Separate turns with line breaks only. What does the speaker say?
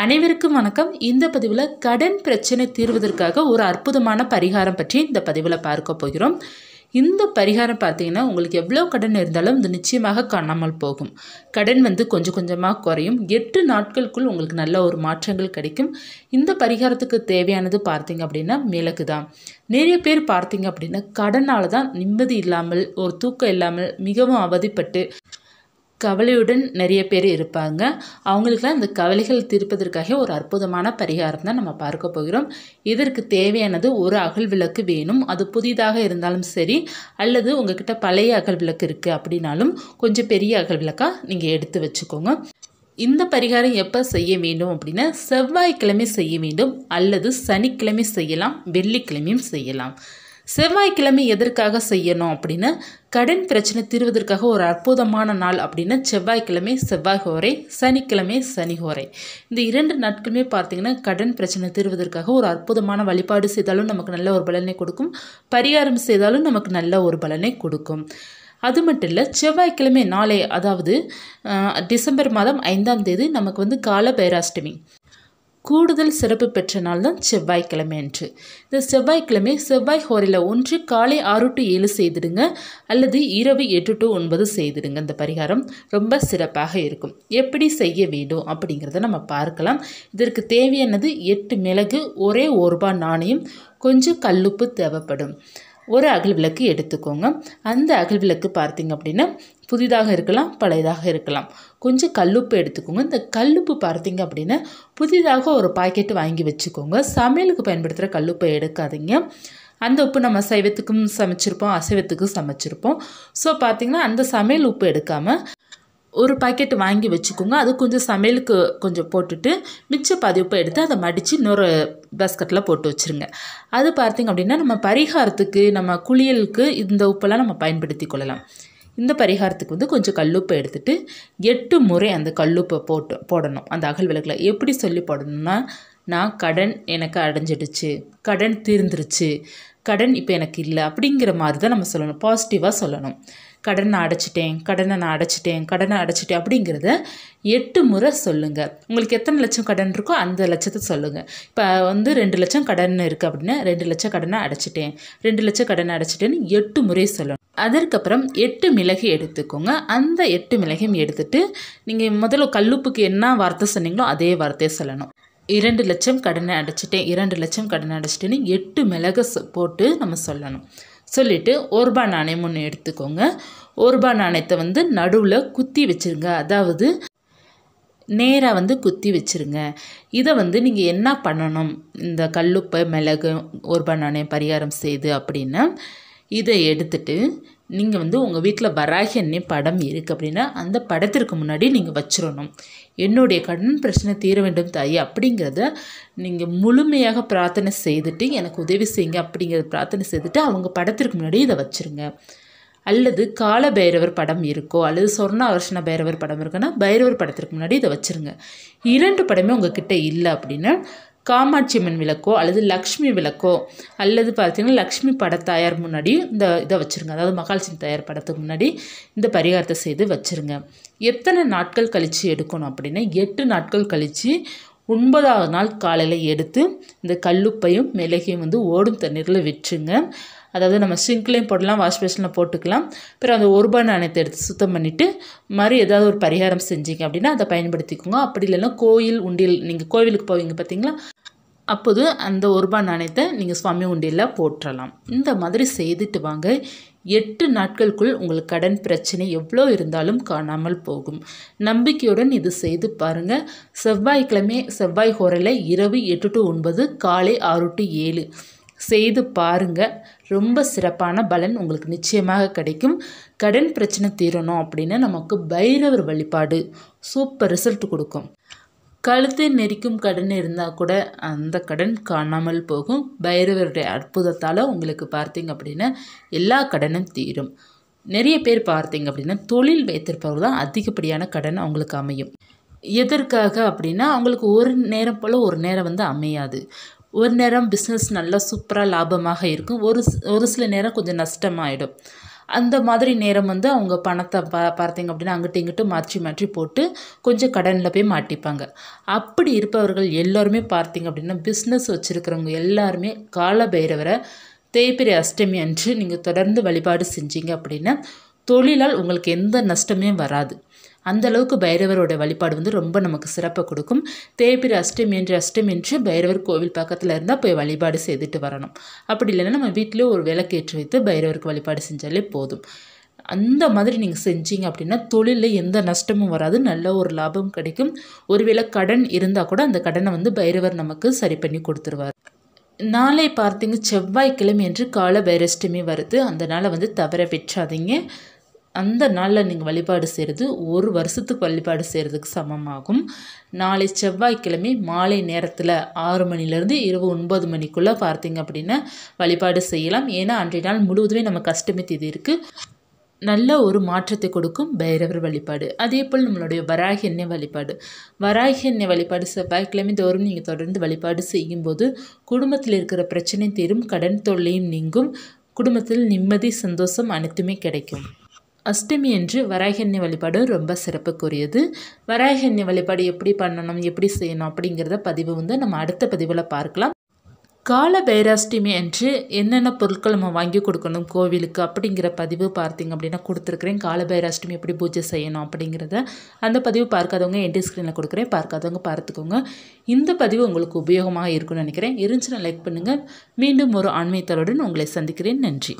அனைவருக்கும் வணக்கம் இந்த பதிவில் கடன் பிரச்சனை தீர்வதற்காக ஒரு அற்புதமான பரிகாரம் பற்றி இந்த பதிவில் பார்க்க போகிறோம் இந்த பரிகாரம் பார்த்தீங்கன்னா உங்களுக்கு எவ்வளோ கடன் இருந்தாலும் இது நிச்சயமாக காணாமல் போகும் கடன் வந்து கொஞ்சம் கொஞ்சமாக குறையும் எட்டு நாட்களுக்குள் உங்களுக்கு நல்ல ஒரு மாற்றங்கள் கிடைக்கும் இந்த பரிகாரத்துக்கு தேவையானது பார்த்தீங்க அப்படின்னா மிளகு தான் நிறைய பேர் பார்த்தீங்க அப்படின்னா கடனால் தான் நிம்மதி இல்லாமல் ஒரு தூக்கம் இல்லாமல் மிகவும் அவதிப்பட்டு கவலையுடன் நிறைய பேர் இருப்பாங்க அவங்களுக்கெல்லாம் இந்த கவலைகள் தீர்ப்பதற்காக ஒரு அற்புதமான பரிகாரம் தான் நம்ம பார்க்க போகிறோம் இதற்கு தேவையானது ஒரு அகல் விளக்கு வேணும் அது புதிதாக இருந்தாலும் சரி அல்லது உங்ககிட்ட பழைய அகல் விளக்கு இருக்குது அப்படின்னாலும் கொஞ்சம் பெரிய அகல் விளக்காக நீங்கள் எடுத்து வச்சுக்கோங்க இந்த பரிகாரம் எப்போ செய்ய வேண்டும் அப்படின்னா செவ்வாய்க்கிழமை செய்ய வேண்டும் அல்லது சனிக்கிழமை செய்யலாம் வெள்ளிக்கிழமையும் செய்யலாம் செவ்வாய்க்கிழமை எதற்காக செய்யணும் அப்படின்னு கடன் பிரச்சனை தீர்வதற்காக ஒரு அற்புதமான நாள் அப்படின்னா செவ்வாய்க்கிழமை செவ்வாய் ஹோரை சனிக்கிழமை சனி ஹோரை இந்த இரண்டு நாட்களுமே பார்த்தீங்கன்னா கடன் பிரச்சனை தீர்வதற்காக ஒரு அற்புதமான வழிபாடு செய்தாலும் நமக்கு நல்ல ஒரு பலனை கொடுக்கும் பரிகாரம் செய்தாலும் நமக்கு நல்ல ஒரு பலனை கொடுக்கும் அது மட்டும் இல்லை செவ்வாய்க்கிழமை நாளை அதாவது டிசம்பர் மாதம் ஐந்தாம் தேதி நமக்கு வந்து கால பைராஷ்டமி கூடுதல் சிறப்பு பெற்ற நாள் தான் செவ்வாய்க்கிழமை என்று இந்த செவ்வாய்க்கிழமை செவ்வாய் ஹோரில் ஒன்று காலை ஆறு டு ஏழு செய்திடுங்க அல்லது இரவு எட்டு டு ஒன்பது செய்திடுங்க இந்த பரிகாரம் ரொம்ப சிறப்பாக இருக்கும் எப்படி செய்ய வேண்டும் அப்படிங்கிறத நம்ம பார்க்கலாம் இதற்கு தேவையானது எட்டு மிளகு ஒரே ஒரு நாணயம் கொஞ்சம் கல்லுப்பு தேவைப்படும் ஒரு அகல் விளக்கு எடுத்துக்கோங்க அந்த அகல் விளக்கு பார்த்திங்க அப்படின்னா புதிதாக இருக்கலாம் பழையதாக இருக்கலாம் கொஞ்சம் கல்லுப்பு எடுத்துக்கோங்க இந்த கல்லுப்பு பார்த்தீங்க அப்படின்னா புதிதாக ஒரு பாக்கெட்டு வாங்கி வச்சுக்கோங்க சமையலுக்கு பயன்படுத்துகிற கல்லுப்பை எடுக்காதீங்க அந்த உப்பு நம்ம சைவத்துக்கும் சமைச்சிருப்போம் அசைவத்துக்கும் சமைச்சிருப்போம் ஸோ பார்த்திங்கன்னா அந்த சமையல் உப்பு எடுக்காமல் ஒரு பாக்கெட் வாங்கி வச்சுக்கோங்க அது கொஞ்சம் சமையலுக்கு கொஞ்சம் போட்டுட்டு மிச்ச உப்பை எடுத்து அதை மடித்து இன்னொரு பேஸ்கட்டில் போட்டு வச்சுருங்க அது பார்த்திங்க அப்படின்னா நம்ம பரிகாரத்துக்கு நம்ம குளியலுக்கு இந்த உப்பெல்லாம் நம்ம பயன்படுத்தி கொள்ளலாம் இந்த பரிகாரத்துக்கு வந்து கொஞ்சம் கல்லுப்பை எடுத்துகிட்டு எட்டு முறை அந்த கல்லுப்பை போட்டு போடணும் அந்த அகல் விளக்கில் எப்படி சொல்லி போடணும்னா நான் கடன் எனக்கு அடைஞ்சிடுச்சு கடன் தீர்ந்துருச்சு கடன் இப்போ எனக்கு இல்லை அப்படிங்கிற மாதிரி தான் நம்ம சொல்லணும் பாசிட்டிவாக சொல்லணும் கடனை அடைச்சிட்டேன் கடனை நான் அடைச்சிட்டேன் கடனை அடைச்சிட்டேன் அப்படிங்கிறத எட்டு முறை சொல்லுங்கள் உங்களுக்கு எத்தனை லட்சம் கடன் இருக்கோ அந்த லட்சத்தை சொல்லுங்கள் இப்போ வந்து ரெண்டு லட்சம் கடன் இருக்குது அப்படின்னா ரெண்டு லட்சம் கடனை அடைச்சிட்டேன் ரெண்டு லட்சம் கடனை அடைச்சிட்டேன்னு எட்டு முறை சொல்லணும் அதற்கப்புறம் எட்டு மிளகு எடுத்துக்கோங்க அந்த எட்டு மிளகையும் எடுத்துட்டு நீங்கள் முதல்ல கல்லுப்புக்கு என்ன வார்த்தை சொன்னீங்களோ அதே வார்த்தையை சொல்லணும் இரண்டு லட்சம் கடனை அடைச்சிட்டேன் இரண்டு லட்சம் கடனை அடைச்சிட்டேன்னு எட்டு மிளகு போட்டு நம்ம சொல்லணும் சொல்லிட்டு ஒருபா நாணயம் ஒன்று எடுத்துக்கோங்க ஒருபா நாணயத்தை வந்து நடுவில் குத்தி வச்சுருங்க அதாவது நேராக வந்து குத்தி வச்சுருங்க இதை வந்து நீங்கள் என்ன பண்ணணும் இந்த கல்லுப்பை மிளகு ஒருபா நாணயம் பரிகாரம் செய்து அப்படின்னா இதை எடுத்துகிட்டு நீங்கள் வந்து உங்கள் வீட்டில் வராகி அன்னை படம் இருக்குது அப்படின்னா அந்த படத்திற்கு முன்னாடி நீங்கள் வச்சிடணும் என்னுடைய கடன் பிரச்சனை தீர வேண்டும் தாய் அப்படிங்கிறத நீங்கள் முழுமையாக பிரார்த்தனை செய்துட்டு எனக்கு உதவி செய்யுங்க அப்படிங்கிறத பிரார்த்தனை செய்துட்டு அவங்க படத்திற்கு முன்னாடி இதை வச்சுருங்க அல்லது கால பைரவர் படம் இருக்கோ அல்லது சொர்ண சொர்ணாகர்ஷண பைரவர் படம் இருக்குன்னா பைரவர் படத்திற்கு முன்னாடி இதை வச்சுருங்க இரண்டு படமே உங்கள் கிட்டே இல்லை அப்படின்னா காமாட்சி அம்மன் விளக்கோ அல்லது லக்ஷ்மி விளக்கோ அல்லது பார்த்திங்கன்னா லக்ஷ்மி படத்தாயார் முன்னாடி இந்த இதை வச்சுருங்க அதாவது மகாலட்சுமி தாயார் படத்துக்கு முன்னாடி இந்த பரிகாரத்தை செய்து வச்சுருங்க எத்தனை நாட்கள் கழித்து எடுக்கணும் அப்படின்னா எட்டு நாட்கள் கழித்து ஒன்பதாவது நாள் காலையில் எடுத்து இந்த கல்லுப்பையும் மிளகையும் வந்து ஓடும் தண்ணீரில் விட்டுருங்க அதாவது நம்ம சிங்க்லேயும் போடலாம் வாஷ் பேஷனில் போட்டுக்கலாம் பிறகு அந்த ஒரு ரூபாய் நாணயத்தை எடுத்து சுத்தம் பண்ணிவிட்டு மாதிரி ஏதாவது ஒரு பரிகாரம் செஞ்சீங்க அப்படின்னா அதை பயன்படுத்திக்கோங்க அப்படி இல்லைன்னா கோயில் உண்டியல் நீங்கள் கோவிலுக்கு போவீங்க பார்த்தீங்களா அப்போது அந்த ஒரு ரூபாய் நாணயத்தை நீங்கள் சுவாமி உண்டியலில் போட்டுடலாம் இந்த மாதிரி செய்துட்டு வாங்க எட்டு நாட்களுக்குள் உங்களுக்கு கடன் பிரச்சனை எவ்வளோ இருந்தாலும் காணாமல் போகும் நம்பிக்கையுடன் இது செய்து பாருங்கள் செவ்வாய்க்கிழமை செவ்வாய் ஹோரலை இரவு எட்டு டு ஒன்பது காலை ஆறு டு ஏழு செய்து பாருங்கள் ரொம்ப சிறப்பான பலன் உங்களுக்கு நிச்சயமாக கிடைக்கும் கடன் பிரச்சனை தீரணும் அப்படின்னா நமக்கு பைரவர் வழிபாடு சூப்பர் ரிசல்ட் கொடுக்கும் கழுத்தை நெரிக்கும் கடன் இருந்தால் கூட அந்த கடன் காணாமல் போகும் பைரவருடைய அற்புதத்தால் உங்களுக்கு பார்த்தீங்க அப்படின்னா எல்லா கடனும் தீரும் நிறைய பேர் பார்த்தீங்க அப்படின்னா தொழில் வைத்திருப்பவர்கள் தான் அதிகப்படியான கடன் அவங்களுக்கு அமையும் எதற்காக அப்படின்னா அவங்களுக்கு ஒரு நேரம் போல் ஒரு நேரம் வந்து அமையாது ஒரு நேரம் பிஸ்னஸ் நல்லா சூப்பராக லாபமாக இருக்கும் ஒரு ஒரு சில நேரம் கொஞ்சம் நஷ்டமாயிடும் அந்த மாதிரி நேரம் வந்து அவங்க பணத்தை பா பார்த்தீங்க அப்படின்னா அங்கிட்டு இங்கிட்டு மாற்றி மாற்றி போட்டு கொஞ்சம் கடனில் போய் மாட்டிப்பாங்க அப்படி இருப்பவர்கள் எல்லோருமே பார்த்திங்க அப்படின்னா பிஸ்னஸ் வச்சுருக்கிறவங்க எல்லாருமே கால பைரவரை தேய்பிரை அஷ்டமி அன்று நீங்கள் தொடர்ந்து வழிபாடு செஞ்சீங்க அப்படின்னா தொழிலால் உங்களுக்கு எந்த நஷ்டமே வராது அந்தளவுக்கு பைரவரோட வழிபாடு வந்து ரொம்ப நமக்கு சிறப்பை கொடுக்கும் தேய்பிரி அஷ்டமி என்று அஷ்டமி என்று பைரவர் கோவில் பக்கத்தில் இருந்தால் போய் வழிபாடு செய்துட்டு வரணும் அப்படி இல்லைன்னா நம்ம வீட்டிலே ஒரு விளக்கேற்றி வைத்து பைரவருக்கு வழிபாடு செஞ்சாலே போதும் அந்த மாதிரி நீங்கள் செஞ்சீங்க அப்படின்னா தொழிலில் எந்த நஷ்டமும் வராது நல்ல ஒரு லாபம் கிடைக்கும் ஒருவேளை கடன் இருந்தால் கூட அந்த கடனை வந்து பைரவர் நமக்கு சரி பண்ணி கொடுத்துருவார் நாளை பார்த்தீங்க செவ்வாய்க்கிழமை என்று கால பைரஷ்டமி வருது அந்த நாளை வந்து தவற விட்டுறாதீங்க அந்த நாளில் நீங்கள் வழிபாடு செய்கிறது ஒரு வருஷத்துக்கு வழிபாடு செய்கிறதுக்கு சமமாகும் நாளை செவ்வாய்க்கிழமை மாலை நேரத்தில் ஆறு மணிலேருந்து இரவு ஒன்பது மணிக்குள்ளே பார்த்தீங்க அப்படின்னா வழிபாடு செய்யலாம் ஏன்னா அன்றைய நாள் முழுவதுமே நம்ம கஷ்டமி தீதி இருக்குது நல்ல ஒரு மாற்றத்தை கொடுக்கும் பைரவர் வழிபாடு அதே போல் நம்மளுடைய வராகி எண்ணெய் வழிபாடு வராகி எண்ணெய் வழிபாடு செவ்வாய்க்கிழமை தோறும் நீங்கள் தொடர்ந்து வழிபாடு செய்யும்போது குடும்பத்தில் இருக்கிற பிரச்சனை தீரும் கடன் தொல்லையும் நீங்கும் குடும்பத்தில் நிம்மதி சந்தோஷம் அனைத்துமே கிடைக்கும் அஷ்டமி என்று வராகன்ய வழிபாடு ரொம்ப சிறப்புக்குரியது வராகன்ய வழிபாடு எப்படி பண்ணணும் எப்படி செய்யணும் அப்படிங்கிறத பதிவு வந்து நம்ம அடுத்த பதிவில் பார்க்கலாம் கால பைராஷ்டமி என்று என்னென்ன பொருட்கள் நம்ம வாங்கி கொடுக்கணும் கோவிலுக்கு அப்படிங்கிற பதிவு பார்த்திங்க அப்படின்னா கொடுத்துருக்குறேன் கால பைராஷ்டமி எப்படி பூஜை செய்யணும் அப்படிங்கிறத அந்த பதிவு பார்க்காதவங்க என் ஸ்க்ரீனில் கொடுக்குறேன் பார்க்காதவங்க பார்த்துக்கோங்க இந்த பதிவு உங்களுக்கு உபயோகமாக இருக்கும்னு நினைக்கிறேன் இருந்துச்சுன்னா லைக் பண்ணுங்கள் மீண்டும் ஒரு ஆன்மீகத்தலுடன் உங்களை சந்திக்கிறேன் நன்றி